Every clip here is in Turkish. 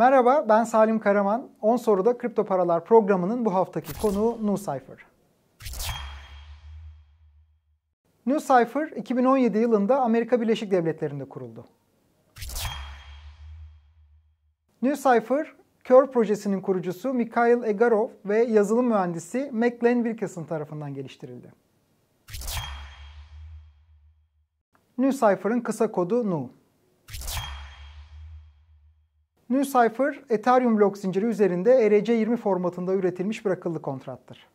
Merhaba ben Salim Karaman. 10 soruda kripto paralar programının bu haftaki konuğu NuCypher. NuCypher 2017 yılında Amerika Birleşik Devletleri'nde kuruldu. NuCypher, Curve projesinin kurucusu Mikhail Egarov ve yazılım mühendisi McLean Wilkinson tarafından geliştirildi. NuCypher'ın kısa kodu NU. NewCypher, Ethereum blok zinciri üzerinde ERC20 formatında üretilmiş bir akıllı kontrattır.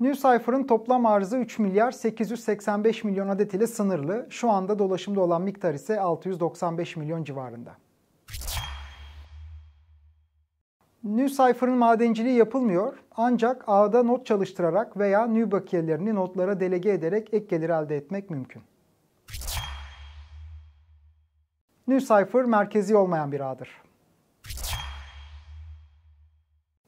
NewCypher'ın toplam arzı 3 milyar 885 milyon adet ile sınırlı. Şu anda dolaşımda olan miktar ise 695 milyon civarında. NewCypher'ın madenciliği yapılmıyor ancak ağda not çalıştırarak veya New bakiyelerini notlara delege ederek ek gelir elde etmek mümkün. Newscipher merkezi olmayan bir ağdır.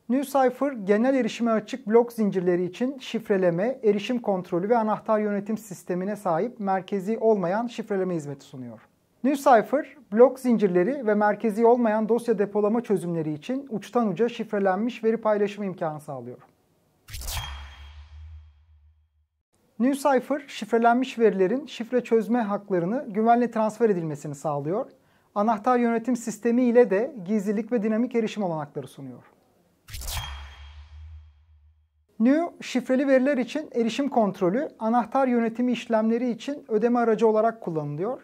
Newcipher, genel erişime açık blok zincirleri için şifreleme, erişim kontrolü ve anahtar yönetim sistemine sahip merkezi olmayan şifreleme hizmeti sunuyor. Newcipher, blok zincirleri ve merkezi olmayan dosya depolama çözümleri için uçtan uca şifrelenmiş veri paylaşımı imkanı sağlıyor. NewCypher şifrelenmiş verilerin şifre çözme haklarını güvenle transfer edilmesini sağlıyor. Anahtar yönetim sistemi ile de gizlilik ve dinamik erişim olanakları sunuyor. New, şifreli veriler için erişim kontrolü, anahtar yönetimi işlemleri için ödeme aracı olarak kullanılıyor.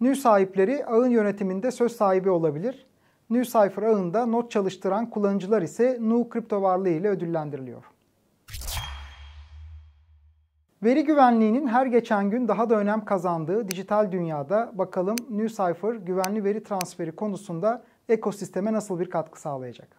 New sahipleri ağın yönetiminde söz sahibi olabilir. New Cypher ağında not çalıştıran kullanıcılar ise New kripto varlığı ile ödüllendiriliyor. Veri güvenliğinin her geçen gün daha da önem kazandığı dijital dünyada bakalım NewCypher güvenli veri transferi konusunda ekosisteme nasıl bir katkı sağlayacak?